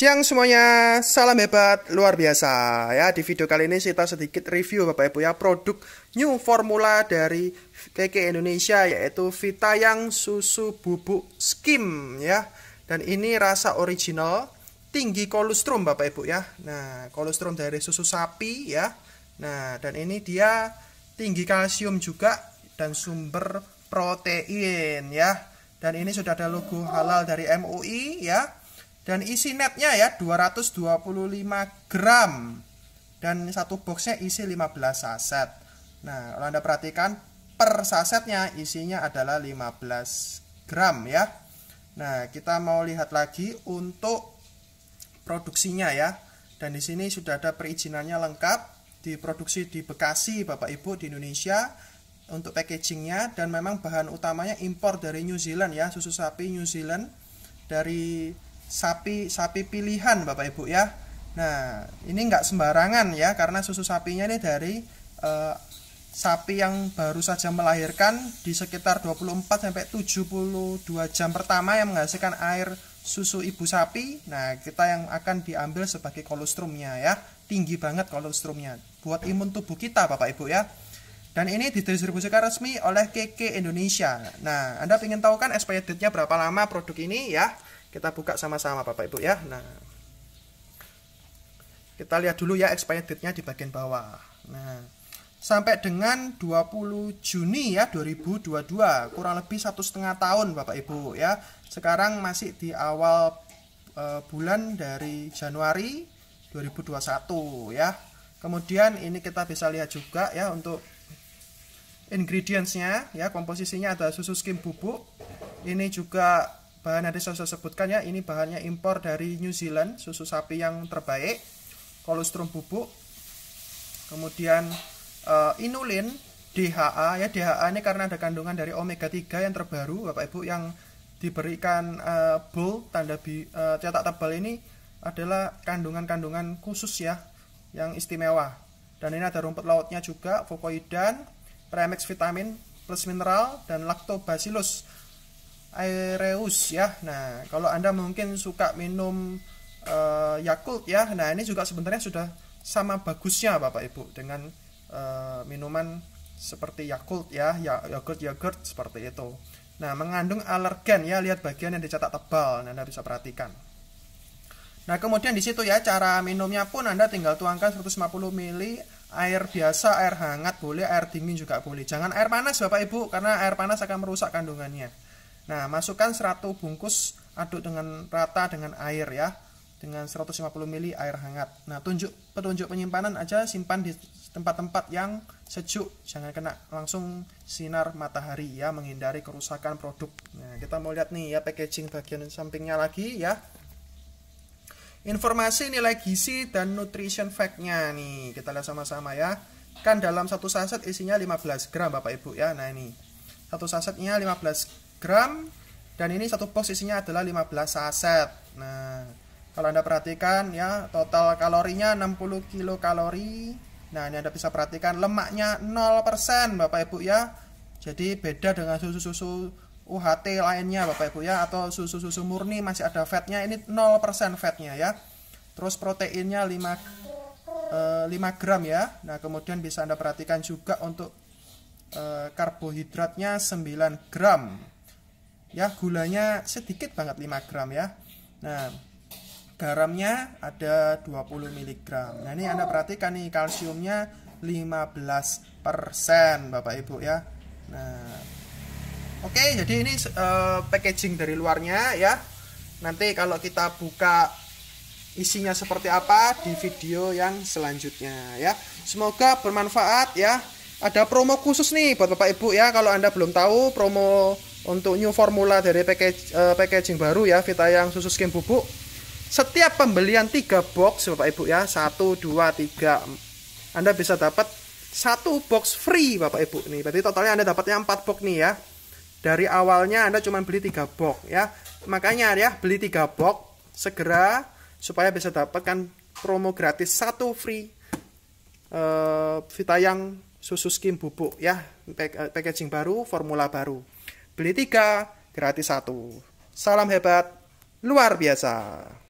Siang semuanya, salam hebat luar biasa ya. Di video kali ini kita sedikit review Bapak Ibu ya produk new formula dari KK Indonesia yaitu Vita Yang susu bubuk skim ya. Dan ini rasa original, tinggi kolostrum Bapak Ibu ya. Nah, kolostrum dari susu sapi ya. Nah, dan ini dia tinggi kalsium juga dan sumber protein ya. Dan ini sudah ada logo halal dari MUI ya. Dan isi netnya ya 225 gram. Dan satu boxnya isi 15 saset. Nah, kalau Anda perhatikan per sasetnya isinya adalah 15 gram ya. Nah, kita mau lihat lagi untuk produksinya ya. Dan di sini sudah ada perizinannya lengkap diproduksi di Bekasi Bapak Ibu di Indonesia untuk packagingnya dan memang bahan utamanya impor dari New Zealand ya susu sapi New Zealand dari sapi sapi pilihan Bapak Ibu ya. Nah, ini nggak sembarangan ya karena susu sapinya ini dari eh, sapi yang baru saja melahirkan di sekitar 24 sampai 72 jam pertama yang menghasilkan air susu ibu sapi. Nah, kita yang akan diambil sebagai kolostrumnya ya. Tinggi banget kolostrumnya buat imun tubuh kita Bapak Ibu ya. Dan ini didistribusikan resmi oleh KK Indonesia. Nah, Anda ingin tahu kan expired date-nya berapa lama produk ini ya? Kita buka sama-sama Bapak Ibu ya. Nah, kita lihat dulu ya expired date-nya di bagian bawah. Nah, sampai dengan 20 Juni ya 2022, kurang lebih satu setengah tahun Bapak Ibu ya. Sekarang masih di awal e, bulan dari Januari 2021 ya. Kemudian ini kita bisa lihat juga ya untuk ingredientsnya ya komposisinya ada susu skim bubuk. Ini juga bahan tadi saya sebutkan ya ini bahannya impor dari New Zealand susu sapi yang terbaik kolostrum bubuk kemudian uh, inulin DHA ya DHA ini karena ada kandungan dari omega 3 yang terbaru Bapak Ibu yang diberikan uh, eh, bold tanda bi, uh, cetak tebal ini adalah kandungan-kandungan khusus ya yang istimewa dan ini ada rumput lautnya juga fokoidan premix vitamin plus mineral dan lactobacillus Aireus ya. Nah, kalau Anda mungkin suka minum uh, Yakult ya. Nah, ini juga sebenarnya sudah sama bagusnya Bapak Ibu dengan uh, minuman seperti Yakult ya, Yakult Yakult seperti itu. Nah, mengandung alergen ya, lihat bagian yang dicetak tebal, nah, Anda bisa perhatikan. Nah, kemudian di situ ya cara minumnya pun Anda tinggal tuangkan 150 ml air biasa, air hangat boleh, air dingin juga boleh. Jangan air panas Bapak Ibu karena air panas akan merusak kandungannya. Nah, masukkan 100 bungkus aduk dengan rata dengan air ya, dengan 150 ml air hangat. Nah, tunjuk petunjuk penyimpanan aja simpan di tempat-tempat yang sejuk, jangan kena langsung sinar matahari ya, menghindari kerusakan produk. Nah, kita mau lihat nih ya packaging bagian sampingnya lagi ya. Informasi nilai gizi dan nutrition fact-nya nih, kita lihat sama-sama ya. Kan dalam satu saset isinya 15 gram Bapak Ibu ya. Nah, ini. Satu sasetnya 15 gram dan ini satu box isinya adalah 15 saset. Nah, kalau Anda perhatikan ya total kalorinya 60 kilo kalori Nah, ini Anda bisa perhatikan lemaknya 0% Bapak Ibu ya. Jadi beda dengan susu-susu UHT lainnya Bapak Ibu ya atau susu-susu murni masih ada fatnya ini 0% fatnya ya. Terus proteinnya 5 5 eh, gram ya. Nah, kemudian bisa Anda perhatikan juga untuk eh, karbohidratnya 9 gram ya gulanya sedikit banget 5 gram ya nah garamnya ada 20 mg nah ini anda perhatikan nih kalsiumnya 15% Bapak Ibu ya nah oke okay, jadi ini uh, packaging dari luarnya ya nanti kalau kita buka isinya seperti apa di video yang selanjutnya ya semoga bermanfaat ya ada promo khusus nih buat Bapak Ibu ya kalau Anda belum tahu promo untuk new formula dari package, uh, packaging baru ya Vita yang susu skim bubuk setiap pembelian 3 box Bapak Ibu ya 1 2 3 Anda bisa dapat satu box free Bapak Ibu nih berarti totalnya Anda dapatnya 4 box nih ya dari awalnya Anda cuma beli 3 box ya makanya ya beli 3 box segera supaya bisa dapatkan promo gratis satu free uh, yang susu skim bubuk ya eh, packaging baru formula baru Beli tiga, gratis satu. Salam hebat, luar biasa.